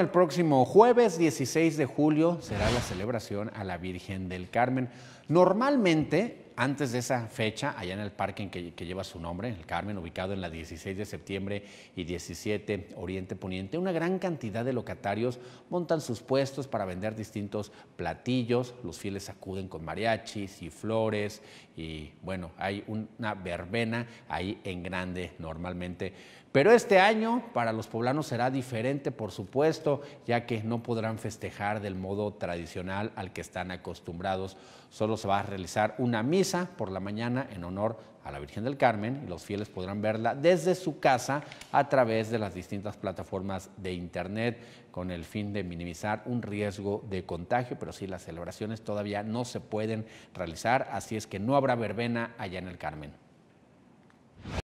El próximo jueves 16 de julio será la celebración a la Virgen del Carmen. Normalmente antes de esa fecha, allá en el parque en que, que, lleva su nombre, el Carmen, ubicado en la 16 de septiembre y 17 Oriente Poniente, una gran cantidad de locatarios montan sus puestos para vender distintos platillos. Los fieles acuden con mariachis y flores y bueno, hay una verbena ahí en grande normalmente. Pero este año para los poblanos será diferente, por supuesto, ya que no podrán festejar del modo tradicional al que están acostumbrados. Solo se va a realizar una misa por la mañana en honor a la Virgen del Carmen y los fieles podrán verla desde su casa a través de las distintas plataformas de Internet con el fin de minimizar un riesgo de contagio, pero sí las celebraciones todavía no se pueden realizar, así es que no habrá verbena allá en el Carmen.